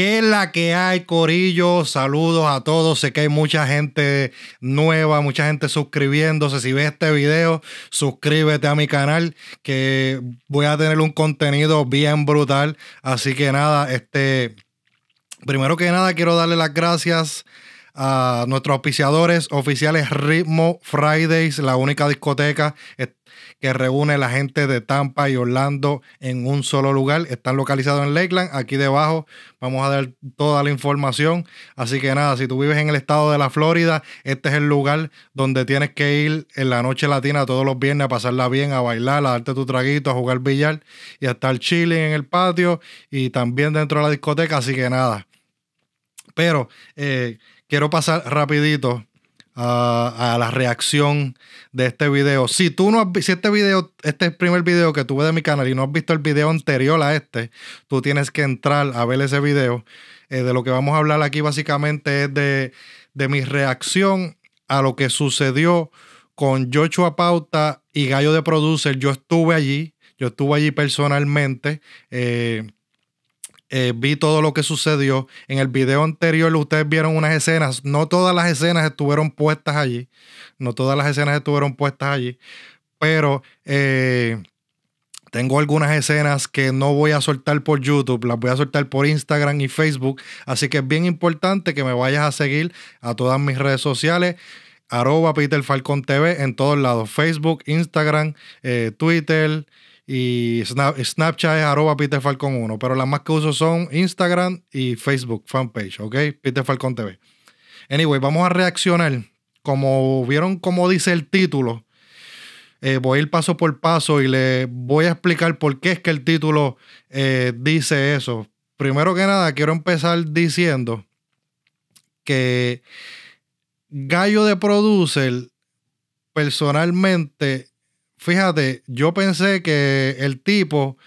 ¿Qué es la que hay, Corillo? Saludos a todos. Sé que hay mucha gente nueva, mucha gente suscribiéndose. Si ves este video, suscríbete a mi canal, que voy a tener un contenido bien brutal. Así que nada, este. Primero que nada, quiero darle las gracias a nuestros auspiciadores oficiales Ritmo Fridays, la única discoteca que reúne la gente de Tampa y Orlando en un solo lugar. Están localizados en Lakeland. Aquí debajo vamos a dar toda la información. Así que nada, si tú vives en el estado de la Florida, este es el lugar donde tienes que ir en la noche latina todos los viernes a pasarla bien, a bailar, a darte tu traguito, a jugar billar y a estar chilling en el patio y también dentro de la discoteca. Así que nada. Pero eh, quiero pasar rapidito a, la reacción de este video. Si tú no has si este video, este es el primer video que tuve de mi canal y no has visto el video anterior a este, tú tienes que entrar a ver ese video. Eh, de lo que vamos a hablar aquí básicamente es de, de mi reacción a lo que sucedió con Joshua Pauta y Gallo de Producer. Yo estuve allí, yo estuve allí personalmente. Eh, eh, vi todo lo que sucedió. En el video anterior ustedes vieron unas escenas. No todas las escenas estuvieron puestas allí. No todas las escenas estuvieron puestas allí. Pero eh, tengo algunas escenas que no voy a soltar por YouTube, las voy a soltar por Instagram y Facebook. Así que es bien importante que me vayas a seguir a todas mis redes sociales. Arroba Peter Falcon TV en todos lados. Facebook, Instagram, eh, Twitter. Y Snapchat es arroba Peter Falcon 1, pero las más que uso son Instagram y Facebook, fanpage, ¿ok? Peter Falcon TV. Anyway, vamos a reaccionar. Como vieron como dice el título, eh, voy a ir paso por paso y le voy a explicar por qué es que el título eh, dice eso. Primero que nada, quiero empezar diciendo que Gallo de Producer personalmente fíjate, yo pensé que el tipo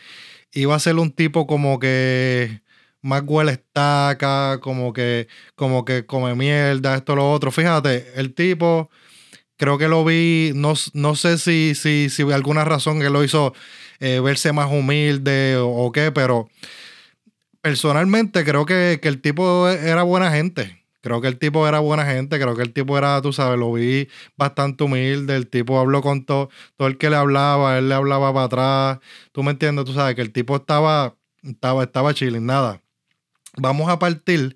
iba a ser un tipo como que más huele estaca, como que, como que come mierda, esto, lo otro. Fíjate, el tipo, creo que lo vi, no, sé si, si, si alguna razón que lo hizo eh, verse más humilde o, qué, pero personalmente creo que, que el tipo era buena gente. Creo que el tipo era buena gente, creo que el tipo era, tú sabes, lo vi bastante humilde, el tipo habló con todo, todo el que le hablaba, él le hablaba para atrás, tú me entiendes, tú sabes que el tipo estaba, estaba, estaba chilling, nada. Vamos a partir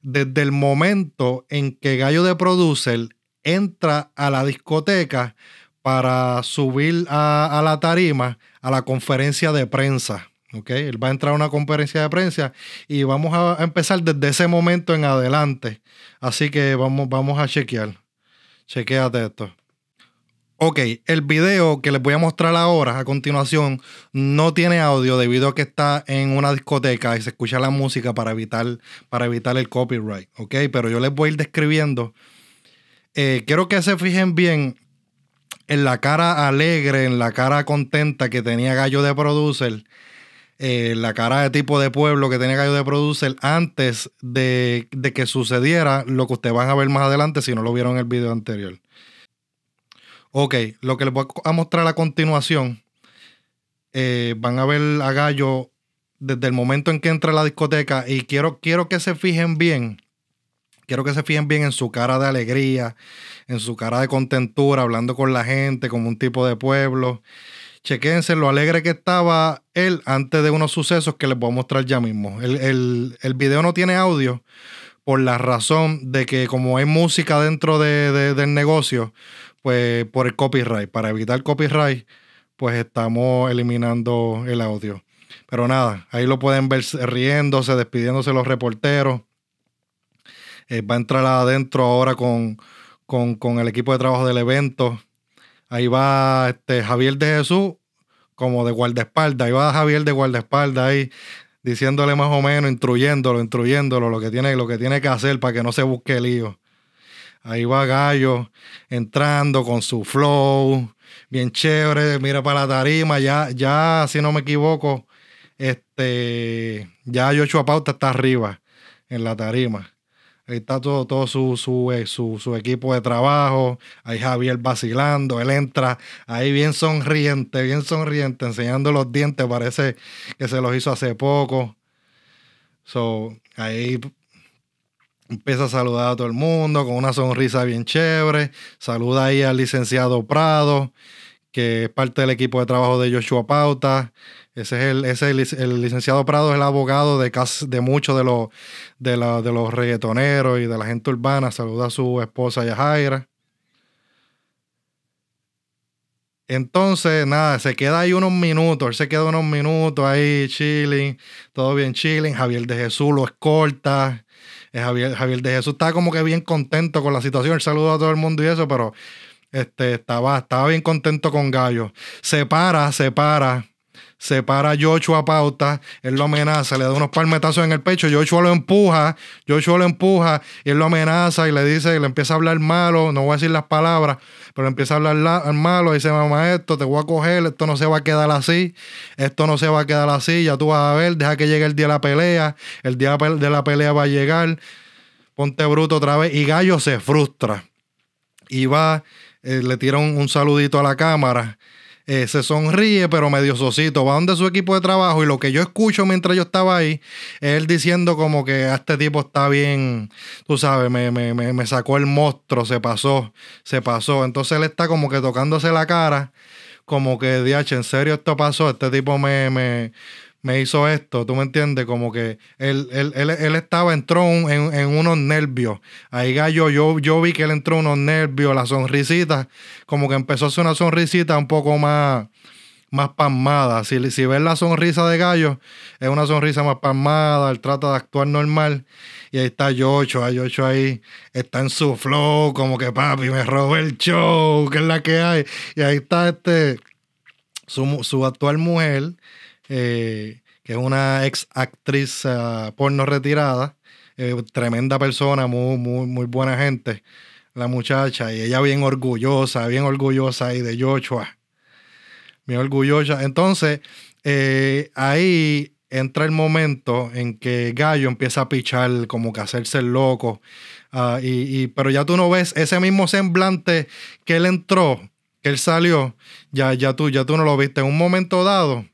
desde el momento en que Gallo de Producer entra a la discoteca para subir a la tarima a la conferencia de prensa. Okay, él va a entrar a una conferencia de prensa y vamos a empezar desde ese momento en adelante. Así que vamos, vamos a chequear. Chequéate esto. Ok, el video que les voy a mostrar ahora, a continuación, no tiene audio debido a que está en una discoteca y se escucha la música para evitar, para evitar el copyright. Ok, pero yo les voy a ir describiendo. Eh, quiero que se fijen bien en la cara alegre, en la cara contenta que tenía Gallo de Producer eh, la cara de tipo de pueblo que tiene Gallo de Producer antes de, que sucediera lo que ustedes van a ver más adelante si no lo vieron en el video anterior. Ok, lo que les voy a mostrar a continuación, eh, van a ver a Gallo desde el momento en que entra a la discoteca y quiero, quiero que se fijen bien quiero que se fijen bien en su cara de alegría, en su cara de contentura, hablando con la gente como un tipo de pueblo chequense lo alegre que estaba él antes de unos sucesos que les voy a mostrar ya mismo. El, el, video no tiene audio por la razón de que como hay música dentro de, del negocio, pues por el copyright, para evitar copyright, pues estamos eliminando el audio. Pero nada, ahí lo pueden ver riéndose, despidiéndose los reporteros. Eh, va a entrar adentro ahora con, con, con el equipo de trabajo del evento. Ahí va este, Javier de Jesús como de guardaespaldas. Ahí va Javier de guardaespaldas ahí diciéndole más o menos, instruyéndolo, instruyéndolo, lo que tiene, lo que tiene que hacer para que no se busque el lío. Ahí va Gallo entrando con su flow, bien chévere, mira para la tarima, ya, ya, si no me equivoco, este, ya a Pauta está arriba en la tarima. Ahí está todo, eh, su, su, equipo de trabajo. Ahí Javier vacilando. Él entra ahí bien sonriente, bien sonriente, enseñando los dientes. Parece que se los hizo hace poco. So, ahí empieza a saludar a todo el mundo con una sonrisa bien chévere. Saluda ahí al licenciado Prado, que es parte del equipo de trabajo de Joshua Pauta. Ese es el, el, licenciado Prado es el abogado de, de muchos de los, de, la, reggaetoneros y de la gente urbana. Saluda a su esposa Yajaira. Entonces, nada, se queda ahí unos minutos, él se queda unos minutos ahí chilling, todo bien chilling. Javier de Jesús lo escolta. Eh, Javier, de Jesús está como que bien contento con la situación. Él saluda a todo el mundo y eso, pero este, estaba, estaba bien contento con Gallo. Se para, se para se para Joshua Pauta, él lo amenaza, le da unos palmetazos en el pecho, Joshua lo empuja, Joshua lo empuja, y él lo amenaza y le dice, y le empieza a hablar malo, no voy a decir las palabras, pero empieza a hablar malo, y dice, mamá, esto te voy a coger, esto no se va a quedar así, esto no se va a quedar así, ya tú vas a ver, deja que llegue el día de la pelea, el día de la pelea va a llegar, ponte bruto otra vez, y Gallo se frustra, y va, eh, le tira un saludito a la cámara, eh, se sonríe, pero medio sosito. Va donde su equipo de trabajo y lo que yo escucho mientras yo estaba ahí, él diciendo como que a ah, este tipo está bien, tú sabes, me, me, me, sacó el monstruo, se pasó, se pasó. Entonces él está como que tocándose la cara, como que, diache, en serio esto pasó, este tipo me, me me hizo esto, ¿tú me entiendes? Como que él, él, estaba, entró en, unos nervios. Ahí gallo, yo, yo vi que él entró unos nervios, la sonrisita, como que empezó a hacer una sonrisita un poco más, más palmada. Si, si ves la sonrisa de gallo, es una sonrisa más palmada, él trata de actuar normal. Y ahí está Yocho, Ahí Yocho ahí está en su flow, como que papi, me robó el show, que es la que hay. Y ahí está este, su, su actual mujer eh, que es una ex actriz eh, porno retirada, eh, tremenda persona, muy, muy, muy buena gente, la muchacha, y ella bien orgullosa, bien orgullosa, y de Joshua, bien orgullosa. Entonces, ahí entra el momento en que Gallo empieza a pichar, como que hacerse el loco, ah, y, pero ya tú no ves ese mismo semblante que él entró, que él salió, ya, ya, tú, ya tú no lo viste. En un momento dado,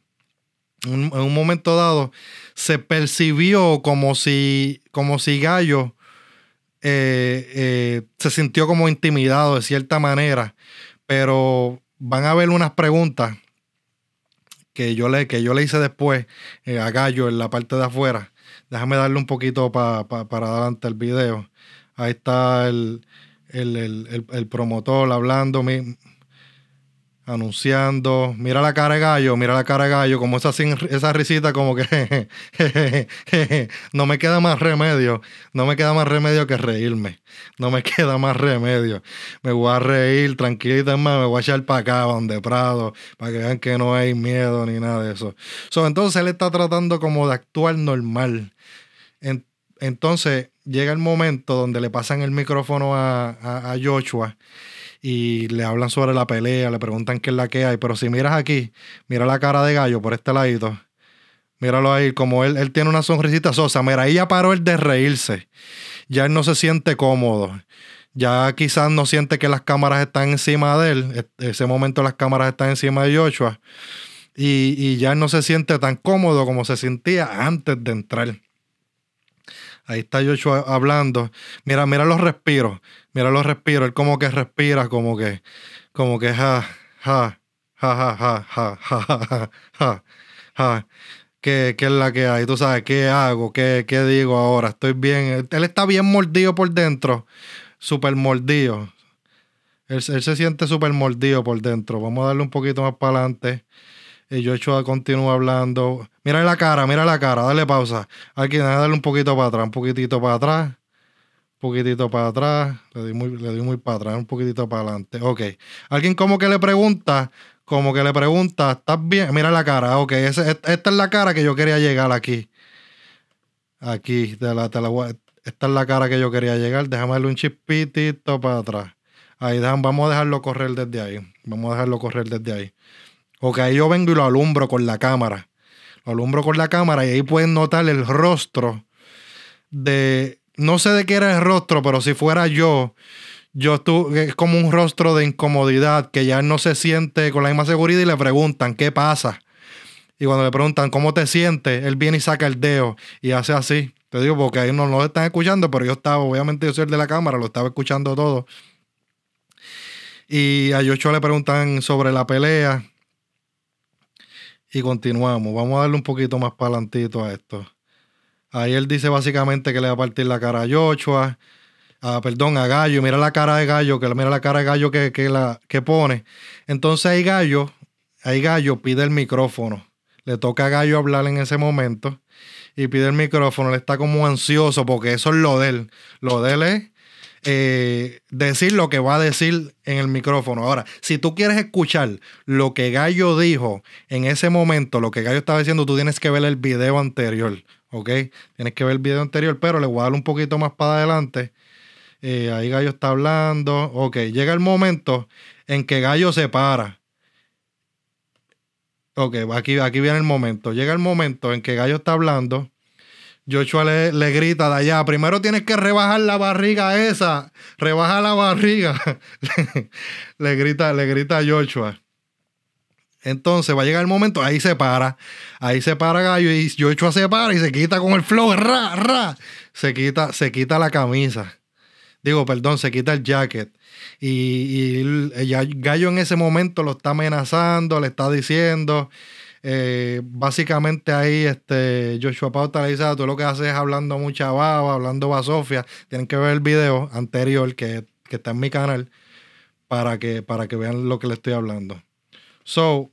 en un momento dado, se percibió como si, como si Gallo eh, eh, se sintió como intimidado de cierta manera. Pero van a haber unas preguntas que yo le, que yo le hice después eh, a Gallo en la parte de afuera. Déjame darle un poquito para adelante el video. Ahí está el, el, el, el promotor hablando anunciando, mira la cara de gallo, mira la cara de gallo, como esa, esa risita como que no me queda más remedio, no me queda más remedio que reírme, no me queda más remedio, me voy a reír tranquilita, más me voy a echar para acá, donde Prado, para que vean que no hay miedo ni nada de eso. entonces él está tratando como de actuar normal. entonces llega el momento donde le pasan el micrófono a, a Joshua y le hablan sobre la pelea, le preguntan qué es la que hay, pero si miras aquí, mira la cara de gallo por este ladito. Míralo ahí, como él, él tiene una sonrisita sosa. Mira, ahí ya paró el de reírse. Ya él no se siente cómodo. Ya quizás no siente que las cámaras están encima de él. E-, ese momento las cámaras están encima de Joshua. Y, y ya él no se siente tan cómodo como se sentía antes de entrar. Ahí está Joshua hablando. Mira, mira los respiros. Mira los respiros. Él como que respira, como que, como que ja, ja, ja, ja, ja, ja, ja, ja, ¿Qué, ¿Qué, es la que hay? Tú sabes, ¿qué hago? ¿Qué, ¿Qué digo ahora? Estoy bien. Él está bien mordido por dentro. Súper mordido. Él, él, se siente súper mordido por dentro. Vamos a darle un poquito más para adelante. Eh, y Joshua continúa hablando. Mira la cara, mira la cara, dale pausa. Aquí, darle un poquito para atrás, un poquitito para atrás, un poquitito para atrás. Le doy muy, para atrás, un poquitito para adelante. Ok. Alguien como que le pregunta, como que le pregunta, ¿estás bien? Mira la cara, ok. esta es la cara que yo quería llegar aquí. Aquí, de la, esta es la cara que yo quería llegar. Déjame darle un chispitito para atrás. Ahí, vamos a dejarlo correr desde ahí. Vamos a dejarlo correr desde ahí. Ok, yo vengo y lo alumbro con la cámara. Lo alumbro con la cámara y ahí pueden notar el rostro de... No sé de qué era el rostro, pero si fuera yo, yo estuve, es como un rostro de incomodidad que ya no se siente con la misma seguridad y le preguntan, ¿qué pasa? Y cuando le preguntan, ¿cómo te sientes? Él viene y saca el dedo y hace así. Te digo, porque ahí no lo están escuchando, pero yo estaba, obviamente yo soy el de la cámara, lo estaba escuchando todo. Y a Yocho le preguntan sobre la pelea y continuamos. Vamos a darle un poquito más para a esto. Ahí él dice básicamente que le va a partir la cara a Joshua, a, perdón, a Gallo. Mira la cara de Gallo, que mira la cara de Gallo que, la, que pone. Entonces ahí Gallo, ahí Gallo pide el micrófono. Le toca a Gallo hablar en ese momento y pide el micrófono. le está como ansioso porque eso es lo de él. Lo de él es eh, decir lo que va a decir en el micrófono. Ahora, si tú quieres escuchar lo que Gallo dijo en ese momento, lo que Gallo estaba diciendo, tú tienes que ver el video anterior, ¿ok? Tienes que ver el video anterior, pero le voy a dar un poquito más para adelante. Eh, ahí Gallo está hablando, ok, llega el momento en que Gallo se para. Ok, aquí, aquí viene el momento. Llega el momento en que Gallo está hablando Joshua le, grita de allá, primero tienes que rebajar la barriga esa, rebaja la barriga. le grita, le grita a Joshua. Entonces va a llegar el momento, ahí se para, ahí se para Gallo y Joshua se para y se quita con el flow, ra, ra. Se quita, se quita la camisa. Digo, perdón, se quita el jacket. Y, y Gallo en ese momento lo está amenazando, le está diciendo, eh, básicamente ahí este, Joshua Pauta le dice, ah, tú lo que haces es hablando mucha baba, hablando basofia. Tienen que ver el video anterior que, que está en mi canal para que, para que vean lo que le estoy hablando. So,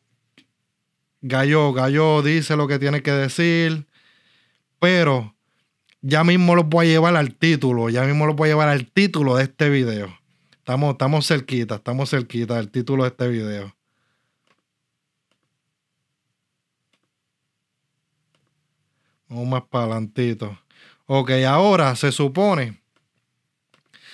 Gallo, Gallo dice lo que tiene que decir, pero ya mismo lo voy a llevar al título, ya mismo los voy a llevar al título de este video. Estamos, estamos cerquita, estamos cerquita del título de este video. un más para Ok, ahora se supone.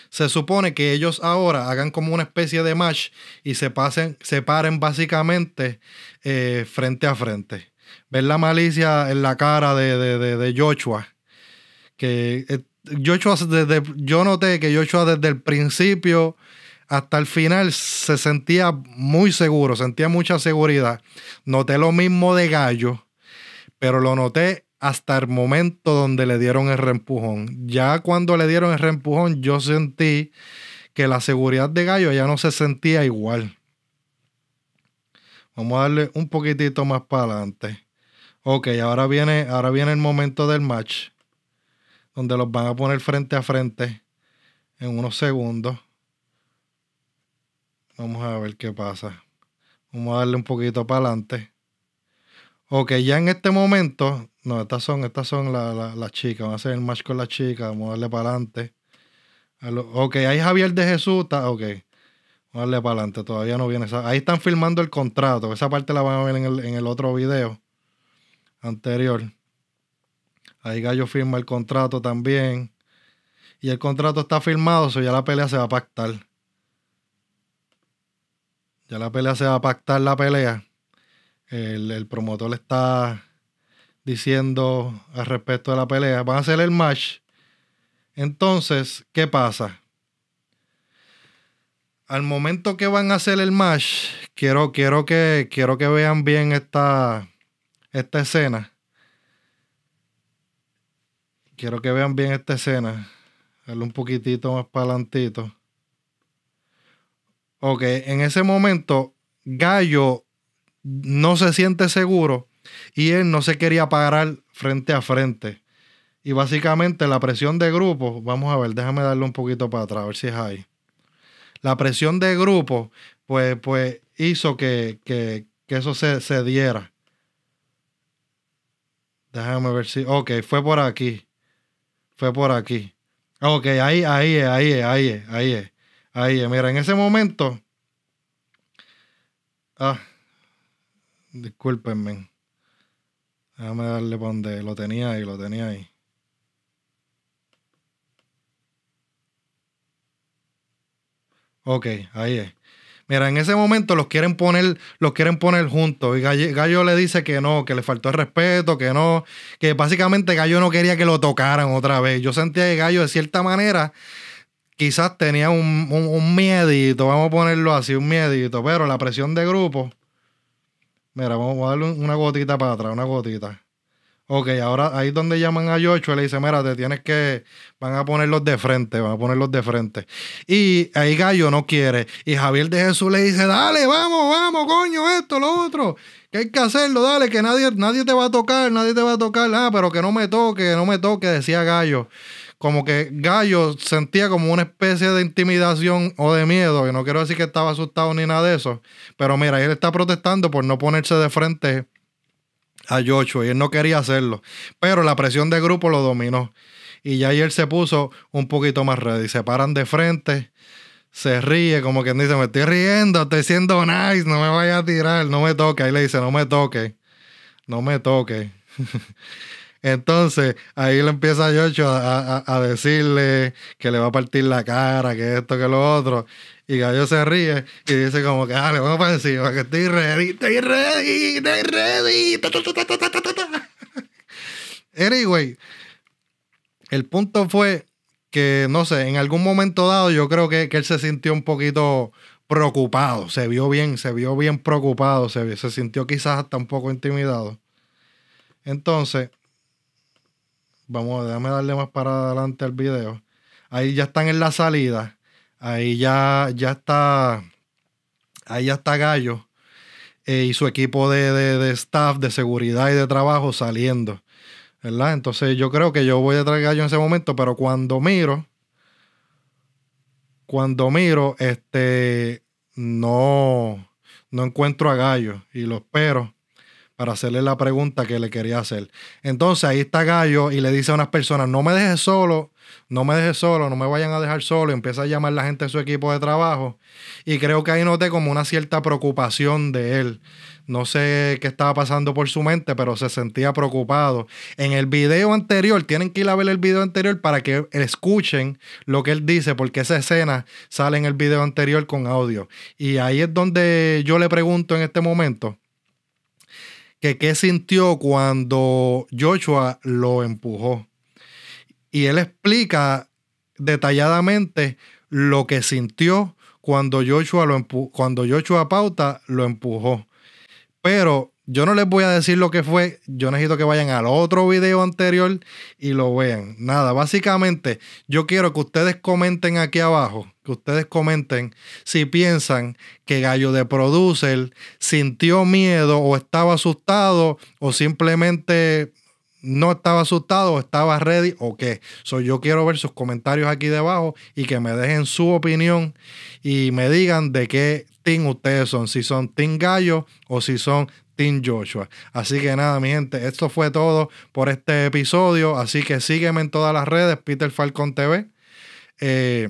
Se supone que ellos ahora hagan como una especie de match y se pasen, se paren básicamente eh, frente a frente. Ver la malicia en la cara de, de, Joshua. Que eh, desde, yo noté que Joshua desde el principio hasta el final se sentía muy seguro, sentía mucha seguridad. Noté lo mismo de Gallo, pero lo noté hasta el momento donde le dieron el reempujón. Ya cuando le dieron el reempujón, yo sentí que la seguridad de Gallo ya no se sentía igual. Vamos a darle un poquitito más para adelante. Ok, ahora viene, ahora viene el momento del match, donde los van a poner frente a frente en unos segundos. Vamos a ver qué pasa. Vamos a darle un poquito para adelante. Ok, ya en este momento, no, estas son, estas son las chicas, vamos a hacer el match con las chicas, vamos a darle para adelante. Ok, ahí Javier de Jesús, está, ok. Vamos a darle para adelante, todavía no viene. esa. Ahí están firmando el contrato, esa parte la van a ver en el, otro video anterior. Ahí Gallo firma el contrato también. Y el contrato está firmado, o ya la pelea se va a pactar. Ya la pelea se va a pactar la pelea el, promotor le está diciendo al respecto de la pelea. Van a hacer el match. Entonces, ¿qué pasa? Al momento que van a hacer el match, quiero, quiero, que, quiero que vean bien esta, esta escena. Quiero que vean bien esta escena. Dale un poquitito más para adelantito. Ok, en ese momento, Gallo no se siente seguro y él no se quería parar frente a frente. Y básicamente la presión de grupo, vamos a ver, déjame darle un poquito para atrás, a ver si es ahí. La presión de grupo, pues, pues hizo que, que, eso se, diera. Déjame ver si. Ok, fue por aquí. Fue por aquí. Ok, ahí, ahí, ahí, ahí, ahí, ahí. Mira, en ese momento. Ah, Discúlpenme. Déjame darle para donde lo tenía ahí, lo tenía ahí. Ok, ahí es. Mira, en ese momento los quieren poner, los quieren poner juntos. Y Gallo, le dice que no, que le faltó el respeto, que no, que básicamente Gallo no quería que lo tocaran otra vez. Yo sentía que Gallo de cierta manera quizás tenía un, un miedito, vamos a ponerlo así, un miedito, pero la presión de grupo Mira, vamos a darle una gotita para atrás, una gotita. Ok, ahora ahí donde llaman a Yocho le dice, mira, te tienes que, van a ponerlos de frente, van a ponerlos de frente. Y ahí Gallo no quiere. Y Javier de Jesús le dice, dale, vamos, vamos, coño, esto, lo otro. Que hay que hacerlo, dale, que nadie, nadie te va a tocar, nadie te va a tocar. Ah, pero que no me toque, que no me toque, decía Gallo como que Gallo sentía como una especie de intimidación o de miedo, y no quiero decir que estaba asustado ni nada de eso, pero mira, él está protestando por no ponerse de frente a Joshua y él no quería hacerlo, pero la presión de grupo lo dominó y ya ahí él se puso un poquito más ready, se paran de frente, se ríe como quien dice, me estoy riendo, estoy siendo nice, no me vaya a tirar, no me toque, ahí le dice, no me toque, no me toque. Entonces, ahí le empieza Yocho a, a, a, decirle que le va a partir la cara, que esto, que lo otro. Y Gallo se ríe y dice como que, dale, vamos para encima, que estoy ready, estoy ready, estoy ready. anyway, el punto fue que, no sé, en algún momento dado yo creo que, que él se sintió un poquito preocupado, se vio bien, se vio bien preocupado, se, se sintió quizás hasta un poco intimidado. Entonces, Vamos, déjame darle más para adelante al video. Ahí ya están en la salida. Ahí ya, ya está. Ahí ya está Gallo eh, y su equipo de, staff, de seguridad y de trabajo saliendo. ¿Verdad? Entonces yo creo que yo voy a traer Gallo en ese momento, pero cuando miro, cuando miro, este, no, no encuentro a Gallo y lo espero para hacerle la pregunta que le quería hacer. Entonces ahí está Gallo y le dice a unas personas, no me dejes solo, no me dejes solo, no me vayan a dejar solo. Y empieza a llamar la gente de su equipo de trabajo. Y creo que ahí noté como una cierta preocupación de él. No sé qué estaba pasando por su mente, pero se sentía preocupado. En el video anterior, tienen que ir a ver el video anterior para que escuchen lo que él dice, porque esa escena sale en el video anterior con audio. Y ahí es donde yo le pregunto en este momento que qué sintió cuando Joshua lo empujó. Y él explica detalladamente lo que sintió cuando Joshua, lo cuando Joshua Pauta lo empujó. Pero yo no les voy a decir lo que fue. Yo necesito que vayan al otro video anterior y lo vean. Nada, básicamente yo quiero que ustedes comenten aquí abajo que ustedes comenten si piensan que Gallo de Producer sintió miedo o estaba asustado o simplemente no estaba asustado, o estaba ready o qué. yo quiero ver sus comentarios aquí debajo y que me dejen su opinión y me digan de qué team ustedes son, si son team Gallo o si son team Joshua. Así que nada, mi gente, esto fue todo por este episodio. Así que sígueme en todas las redes, Peter Falcon TV. Eh,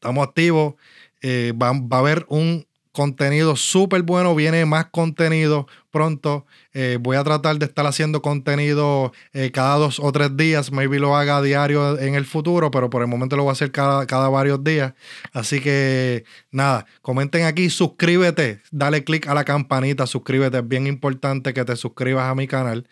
estamos activos. Eh, va, va, a haber un contenido súper bueno, viene más contenido pronto. Eh, voy a tratar de estar haciendo contenido eh, cada dos o tres días. Maybe lo haga diario en el futuro, pero por el momento lo voy a hacer cada, varios días. Así que nada, comenten aquí, suscríbete, dale click a la campanita, suscríbete. Es bien importante que te suscribas a mi canal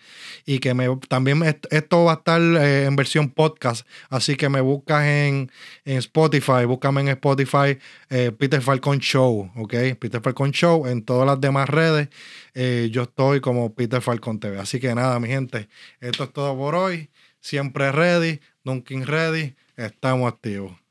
y que me también esto va a estar eh, en versión podcast. Así que me buscas en, Spotify, búscame en Spotify Peter Falcon Show, ¿ok? Peter Falcon Show en todas las demás redes. yo estoy como Peter Falcon TV. Así que nada, mi gente, esto es todo por hoy. Siempre ready, in ready, estamos activos.